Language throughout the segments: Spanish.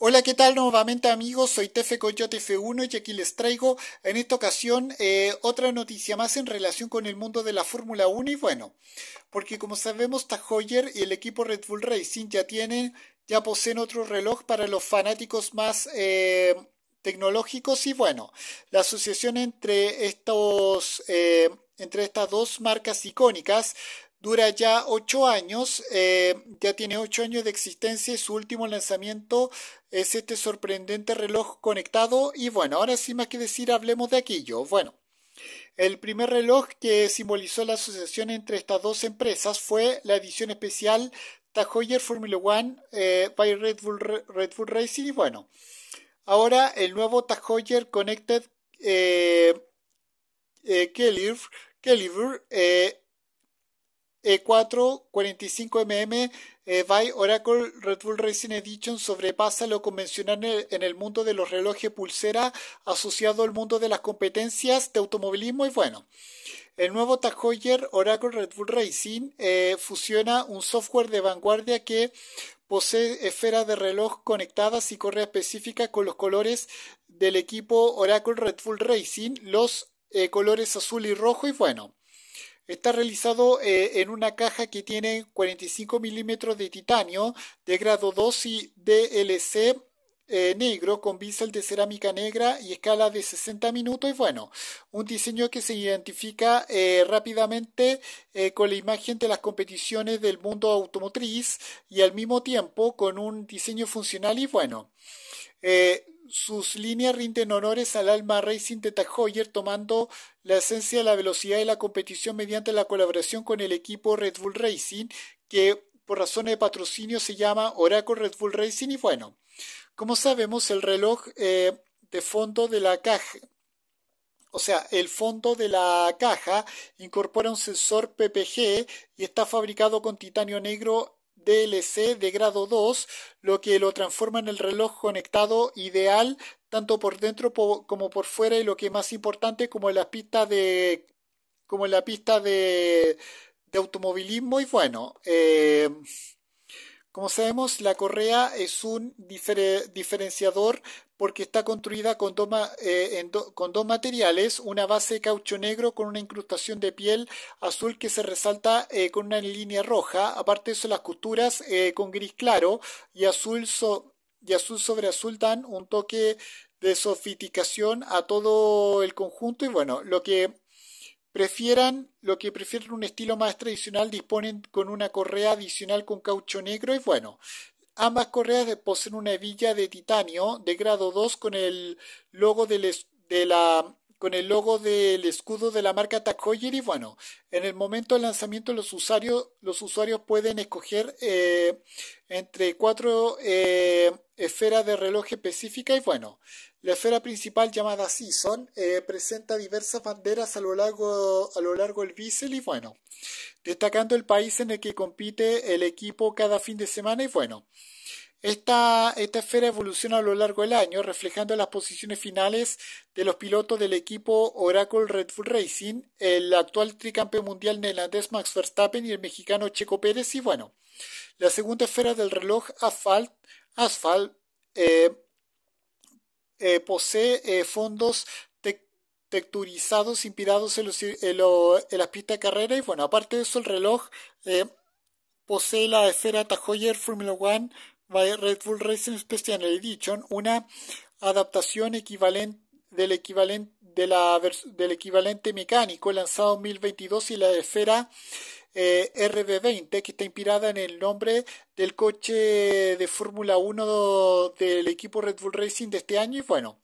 Hola, ¿qué tal nuevamente amigos? Soy Tefe Coyote F1 y aquí les traigo en esta ocasión eh, otra noticia más en relación con el mundo de la Fórmula 1 y bueno, porque como sabemos Tajoyer y el equipo Red Bull Racing ya tienen, ya poseen otro reloj para los fanáticos más eh, tecnológicos y bueno, la asociación entre estos... Eh, entre estas dos marcas icónicas Dura ya ocho años, eh, ya tiene ocho años de existencia su último lanzamiento es este sorprendente reloj conectado. Y bueno, ahora sin más que decir, hablemos de aquello. Bueno, el primer reloj que simbolizó la asociación entre estas dos empresas fue la edición especial Tajoyer Formula One eh, by Red Bull, Red Bull, Racing. Y bueno, ahora el nuevo Tajoyer Connected eh, eh e4 45mm eh, by Oracle Red Bull Racing Edition sobrepasa lo convencional en el mundo de los relojes pulsera asociado al mundo de las competencias de automovilismo y bueno. El nuevo Tag Heuer Oracle Red Bull Racing eh, fusiona un software de vanguardia que posee esferas de reloj conectadas y correa específica con los colores del equipo Oracle Red Bull Racing, los eh, colores azul y rojo y bueno. Está realizado eh, en una caja que tiene 45 milímetros de titanio de grado 2 y DLC eh, negro con bisel de cerámica negra y escala de 60 minutos. Y bueno, un diseño que se identifica eh, rápidamente con la imagen de las competiciones del mundo automotriz y al mismo tiempo con un diseño funcional y bueno. Sus líneas rinden honores al alma racing de Tag tomando la esencia de la velocidad de la competición mediante la colaboración con el equipo Red Bull Racing, que por razones de patrocinio se llama Oracle Red Bull Racing. Y bueno, como sabemos, el reloj eh, de fondo de la caja, o sea, el fondo de la caja incorpora un sensor PPG y está fabricado con titanio negro DLC de grado 2, lo que lo transforma en el reloj conectado ideal tanto por dentro como por fuera y lo que es más importante como en la pista de como en la pista de, automovilismo y bueno eh, como sabemos la correa es un diferenciador porque está construida con dos, eh, con dos materiales, una base de caucho negro con una incrustación de piel azul que se resalta eh, con una línea roja, aparte de eso las costuras eh, con gris claro y azul, y azul sobre azul dan un toque de sofisticación a todo el conjunto y bueno, lo que prefieran lo que prefieren un estilo más tradicional disponen con una correa adicional con caucho negro y bueno Ambas correas poseen una hebilla de titanio de grado 2 con el logo del, de la con el logo del escudo de la marca Tacoyer y bueno, en el momento del lanzamiento los usuarios, los usuarios pueden escoger eh, entre cuatro eh, esferas de reloj específica y bueno, la esfera principal llamada Season eh, presenta diversas banderas a lo largo, a lo largo del bisel y bueno, destacando el país en el que compite el equipo cada fin de semana y bueno. Esta, esta esfera evoluciona a lo largo del año, reflejando las posiciones finales de los pilotos del equipo Oracle Red Bull Racing, el actual tricampeón mundial neerlandés Max Verstappen y el mexicano Checo Pérez. Y bueno, la segunda esfera del reloj Asphalt, eh, eh, posee eh, fondos texturizados inspirados en, los, en, las pistas de carrera y bueno, aparte de eso el reloj posee la esfera Tajoyer Formula One Red Bull Racing Special Edition, una adaptación equivalente del equivalente del equivalente mecánico lanzado en 2022 y la esfera eh, RB20 que está inspirada en el nombre del coche de Fórmula 1 del equipo Red Bull Racing de este año y bueno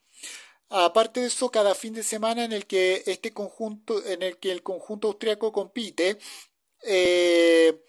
aparte de eso cada fin de semana en el que este conjunto en el que el conjunto austriaco compite eh,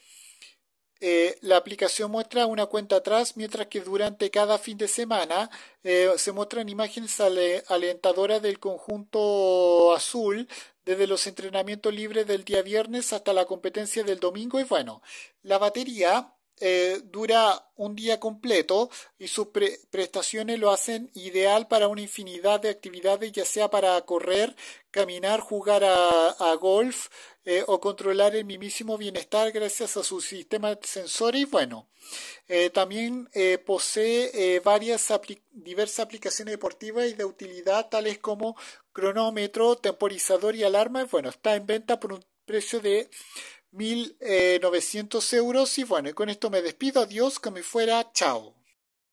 eh, la aplicación muestra una cuenta atrás, mientras que durante cada fin de semana eh, se muestran imágenes alentadoras del conjunto azul, desde los entrenamientos libres del día viernes hasta la competencia del domingo. Y bueno, la batería eh, dura un día completo y sus prestaciones lo hacen ideal para una infinidad de actividades, ya sea para correr, caminar, jugar a, golf eh, o controlar el mimísimo bienestar gracias a su sistema de sensor. Y bueno, eh, también posee varias diversas aplicaciones deportivas y de utilidad, tales como cronómetro, temporizador y alarma. Bueno, está en venta por un precio de 1.900 eh, euros. Y bueno, con esto me despido. Adiós, que me fuera. Chao.